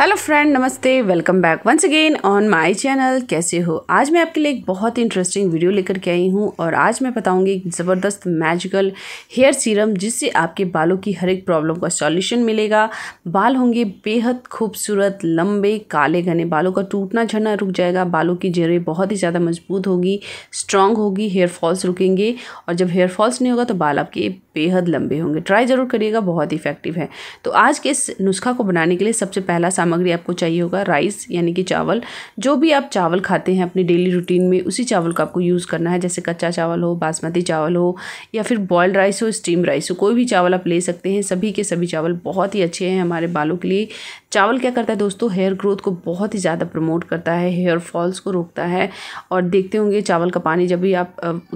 hello friend नमस्ते welcome back once again on my channel कैसे हो आज मैं आपके लिए एक बहुत ही इंटरेस्टिंग वीडियो लेकर के आई हूँ और आज मैं बताऊँगी एक ज़बरदस्त मैजिकल हेयर सीरम जिससे आपके बालों की हर एक प्रॉब्लम का सॉल्यूशन मिलेगा बाल होंगे बेहद खूबसूरत लंबे काले घने बालों का टूटना झड़ना रुक जाएगा बालों की जड़ें बहुत ही ज़्यादा मजबूत होगी स्ट्रांग होगी हेयर फॉल्स रुकेंगे और जब हेयर फॉल्स नहीं होगा तो बाल आपके बेहद लंबे होंगे ट्राई ज़रूर करिएगा बहुत इफेक्टिव है तो आज के इस नुस्खा को बनाने के लिए सबसे पहला सामग्री आपको चाहिए होगा राइस यानी कि चावल जो भी आप चावल खाते हैं अपनी डेली रूटीन में उसी चावल का आपको यूज़ करना है जैसे कच्चा चावल हो बासमती चावल हो या फिर बॉयल्ड राइस हो स्टीम राइस हो कोई भी चावल आप ले सकते हैं सभी के सभी चावल बहुत ही अच्छे हैं हमारे बालों के लिए चावल क्या करता है दोस्तों हेयर ग्रोथ को बहुत ही ज़्यादा प्रमोट करता है हेयर फॉल्स को रोकता है और देखते होंगे चावल का पानी जब भी आप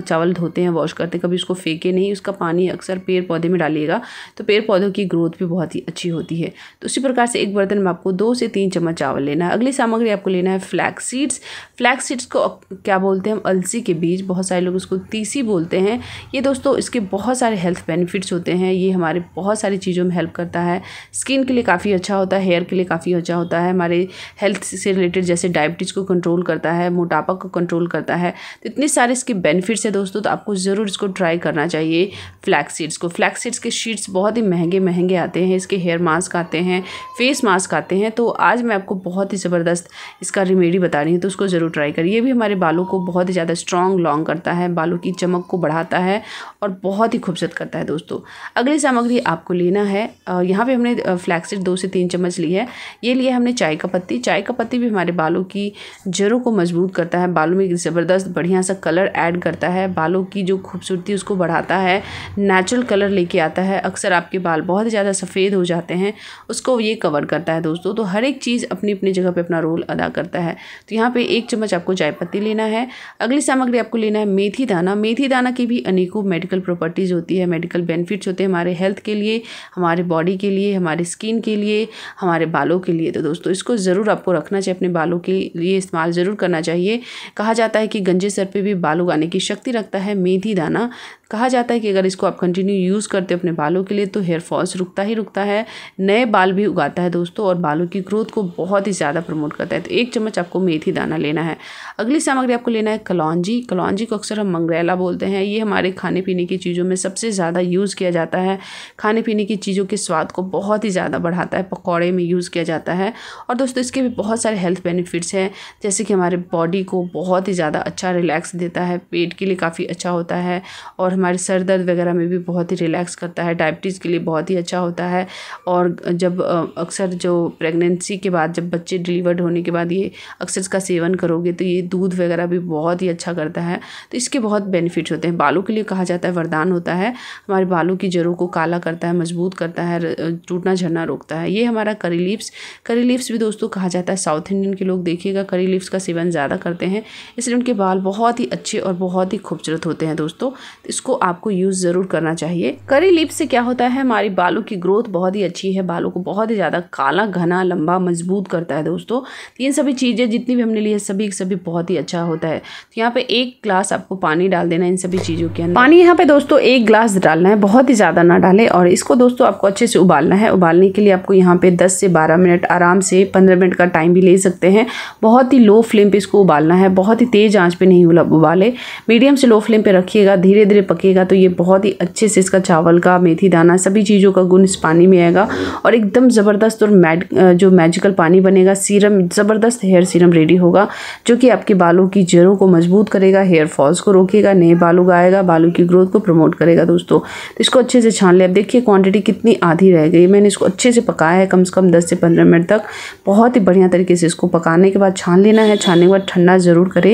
चावल धोते हैं वॉश करते हैं कभी उसको फेंके नहीं उसका पानी अक्सर पेड़ पौधे में डालिएगा तो पेड़ पौधों की ग्रोथ भी बहुत ही अच्छी होती है तो उसी प्रकार से एक बर्तन में आपको दो से तीन चम्मच चावल लेना है अगली सामग्री आपको लेना है फ्लैक्स सीड्स फ्लैक्स सीड्स को क्या बोलते हैं हम अलसी के बीज बहुत सारे लोग उसको तीसी बोलते हैं ये दोस्तों इसके बहुत सारे हेल्थ बेनिफिट्स होते हैं ये हमारे बहुत सारी चीज़ों में हेल्प करता है स्किन के लिए काफ़ी अच्छा होता है हेयर हेयर के लिए काफ़ी अच्छा होता है हमारे हेल्थ से रिलेटेड जैसे डायबिटीज़ को कंट्रोल करता है मोटापा को कंट्रोल करता है तो इतने सारे इसके बेनिफिट्स है दोस्तों तो आपको ज़रूर इसको ट्राई करना चाहिए फ्लैक्स सीड्स को फ्लैक्स सीड्स के शीट्स बहुत ही महंगे महंगे आते हैं इसके हेयर मास्क आते हैं फेस मास्क आते हैं तो आज मैं आपको बहुत ही ज़बरदस्त इसका रिमेडी बता रही हूँ तो उसको ज़रूर ट्राई करिए भी हमारे बालों को बहुत ही ज़्यादा स्ट्रॉन्ग लॉन्ग करता है बालों की चमक को बढ़ाता है और बहुत ही खूबसूरत करता है दोस्तों अगली सामग्री आपको लेना है यहाँ पर हमने फ्लैक्सिड दो से तीन चम्मच ली रही है ये लिए हमने चाय का पत्ती चाय का पत्ती भी हमारे बालों की जड़ों को मजबूत करता है बालों में ज़बरदस्त बढ़िया सा कलर ऐड करता है बालों की जो खूबसूरती उसको बढ़ाता है नेचुरल कलर लेके आता है अक्सर आपके बाल बहुत ज़्यादा सफ़ेद हो जाते हैं उसको ये कवर करता है दोस्तों तो हर एक चीज़ अपनी अपनी जगह पर अपना रोल अदा करता है तो यहाँ पर एक चम्मच आपको चाय पत्ती लेना है अगली सामग्री आपको लेना है मेथी दाना मेथी दाना की भी अनेकों मेडिकल प्रॉपर्टीज़ होती है मेडिकल बेनिफिट्स होते हैं हमारे हेल्थ के लिए हमारे बॉडी के लिए हमारे स्किन के लिए हमारे हमारे बालों के लिए तो दोस्तों इसको ज़रूर आपको रखना चाहिए अपने बालों के लिए इस्तेमाल ज़रूर करना चाहिए कहा जाता है कि गंजे सर पर भी बाल उगाने की शक्ति रखता है मेथी दाना कहा जाता है कि अगर इसको आप कंटिन्यू यूज़ करते हो अपने बालों के लिए तो हेयर फॉल्स रुकता ही रुकता है नए बाल भी उगाता है दोस्तों और बालों की ग्रोथ को बहुत ही ज़्यादा प्रमोट करता है तो एक चम्मच आपको मेथी दाना लेना है अगली सामग्री आपको लेना है कलौजी कलौजी को अक्सर हम मंगरेला बोलते हैं ये हमारे खाने पीने की चीज़ों में सबसे ज़्यादा यूज़ किया जाता है खाने पीने की चीज़ों के स्वाद को बहुत ही ज़्यादा बढ़ाता है पकौड़े में यूज़ किया जाता है और दोस्तों इसके भी बहुत सारे हेल्थ बेनिफिट्स हैं जैसे कि हमारे बॉडी को बहुत ही ज़्यादा अच्छा रिलैक्स देता है पेट के लिए काफ़ी अच्छा होता है और हमारे सर दर्द वगैरह में भी बहुत ही रिलैक्स करता है डायबिटीज़ के लिए बहुत ही अच्छा होता है और जब अक्सर जो प्रेगनेंसी के बाद जब बच्चे डिलीवर्ड होने के बाद ये अक्सर इसका सेवन करोगे तो ये दूध वगैरह भी बहुत ही अच्छा करता है तो इसके बहुत बेनिफिट्स होते हैं बालों के लिए कहा जाता है वरदान होता है हमारे बालों की जड़ों को काला करता है मजबूत करता है टूटना झड़ना रोकता है ये हमारा करी लीव्स करी लीव्स भी दोस्तों कहा जाता है साउथ इंडियन के लोग देखिएगा करी लीव्स का सेवन ज़्यादा करते हैं इसलिए उनके बाल बहुत ही अच्छे और बहुत ही खूबसूरत होते हैं दोस्तों तो इसको इसको आपको यूज़ ज़रूर करना चाहिए करी लिप से क्या होता है हमारी बालों की ग्रोथ बहुत ही अच्छी है बालों को बहुत ही ज़्यादा काला घना लंबा मजबूत करता है दोस्तों इन तो सभी चीज़ें जितनी भी हमने ली है सभी सभी बहुत ही अच्छा होता है तो यहाँ पे एक ग्लास आपको पानी डाल देना इन सभी चीज़ों के अंदर पानी यहाँ पे दोस्तों एक ग्लास डालना है बहुत ही ज़्यादा ना डालें और इसको दोस्तों आपको अच्छे से उबालना है उबालने के लिए आपको यहाँ पे दस से बारह मिनट आराम से पंद्रह मिनट का टाइम भी ले सकते हैं बहुत ही लो फ्लेम पर इसको उबालना है बहुत ही तेज़ आँच पर नहीं उबाले मीडियम से लो फ्लेम पर रखिएगा धीरे धीरे पकेगा तो ये बहुत ही अच्छे से इसका चावल का मेथी दाना सभी चीज़ों का गुण इस पानी में आएगा और एकदम ज़बरदस्त और मैड जो मैजिकल पानी बनेगा सीरम ज़बरदस्त हेयर सीरम रेडी होगा जो कि आपके बालों की जड़ों को मजबूत करेगा हेयर फॉल्स को रोकेगा नए का आएगा बालों की ग्रोथ को प्रमोट करेगा दोस्तों तो इसको अच्छे से छान लें अब देखिए क्वांटिटी कितनी आधी रह गई मैंने इसको अच्छे से पकाया है कम से कम दस से पंद्रह मिनट तक बहुत ही बढ़िया तरीके से इसको पकाने के बाद छान लेना है छानने के बाद ठंडा ज़रूर करें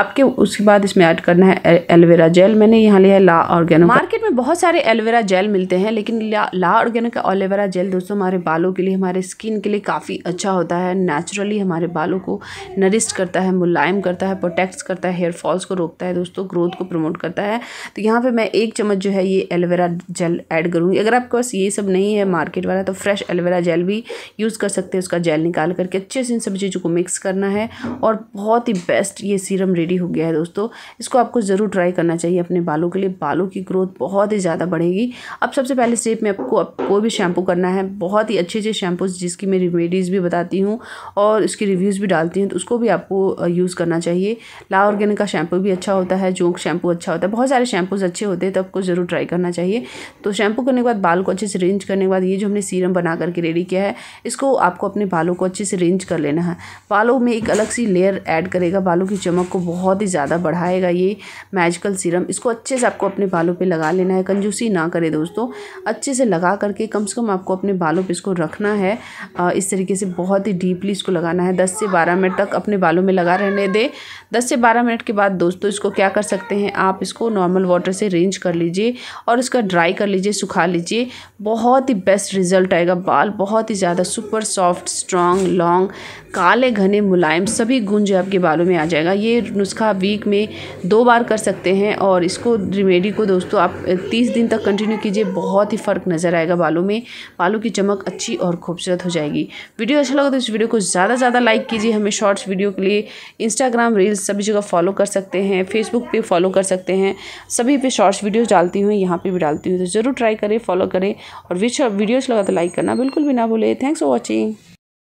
आपके उसके बाद इसमें ऐड करना है एलोवेरा जेल मैंने यहाँ लिया ला ऑर्गेनो मार्केट में बहुत सारे एलोवेरा जेल मिलते हैं लेकिन ला, ला ऑर्गेनो का एलोवेरा जेल दोस्तों हमारे बालों के लिए हमारे स्किन के लिए काफ़ी अच्छा होता है नेचुरली हमारे बालों को नरिश करता है मुलायम करता है प्रोटेक्ट करता है हेयर फॉल्स को रोकता है दोस्तों ग्रोथ को प्रमोट करता है तो यहाँ पर मैं एक चम्मच जो है ये एलोवेरा जेल ऐड करूँगी अगर आपके पास ये सब नहीं है मार्केट वाला तो फ्रेश एलोवेरा जेल भी यूज़ कर सकते हैं उसका जेल निकाल करके अच्छे से इन सब चीज़ों को मिक्स करना है और बहुत ही बेस्ट ये सीरम रेडी हो गया है दोस्तों इसको आपको ज़रूर ट्राई करना चाहिए अपने बालों के लिए बालों की ग्रोथ बहुत ही ज़्यादा बढ़ेगी अब सबसे पहले स्टेप में आपको अब कोई भी शैम्पू करना है बहुत ही अच्छे अच्छे शैम्पूज जिसकी मैं रेमेडीज़ भी बताती हूँ और इसकी रिव्यूज़ भी डालती हूँ तो उसको भी आपको यूज़ करना चाहिए ला ऑर्गेनिक का शैम्पू भी अच्छा होता है जोंक शैम्पू अच्छा होता है बहुत सारे शैम्पूज़ अच्छे होते हैं तो आपको ज़रूर ट्राई करना चाहिए तो शैम्पू करने के बाद बाल को अच्छे से रेंज करने के बाद ये जो हमने सीरम बना करके रेडी किया है इसको आपको अपने बालों को अच्छे से रेंज कर लेना है बालों में एक अलग सी लेयर ऐड करेगा बालों की चमक को बहुत ही ज़्यादा बढ़ाएगा ये मैजिकल सीरम इसको अच्छे से आप आपको अपने बालों पे लगा लेना है कंजूसी ना करें दोस्तों अच्छे से लगा करके कम से कम आपको अपने बालों पे इसको रखना है इस तरीके से बहुत ही डीपली इसको लगाना है दस से बारह मिनट तक अपने बालों में लगा रहने दें दस से बारह मिनट के बाद दोस्तों इसको क्या कर सकते हैं आप इसको नॉर्मल वाटर से रेंज कर लीजिए और इसका ड्राई कर लीजिए सुखा लीजिए बहुत ही बेस्ट रिजल्ट आएगा बाल बहुत ही ज़्यादा सुपर सॉफ्ट स्ट्रॉन्ग लॉन्ग काले घने मुलायम सभी गुंज आपके बालों में आ जाएगा ये नुस्खा वीक में दो बार कर सकते हैं और इसको रेमेडी को दोस्तों आप तीस दिन तक कंटिन्यू कीजिए बहुत ही फ़र्क नज़र आएगा बालों में बालों की चमक अच्छी और खूबसूरत हो जाएगी वीडियो अच्छा लगा तो इस वीडियो को ज़्यादा से ज़्यादा लाइक कीजिए हमें शॉर्ट्स वीडियो के लिए इंस्टाग्राम रील्स सभी जगह फॉलो कर सकते हैं फेसबुक पर फॉलो कर सकते हैं सभी पे शॉर्ट्स वीडियोज डालती हूँ यहाँ पर भी डालती हूँ तो ज़रूर ट्राई करें फॉलो करें और वीडियो अच्छा लगा तो लाइक करना बिल्कुल भी ना भूलें थैंक्स फॉर वॉचिंग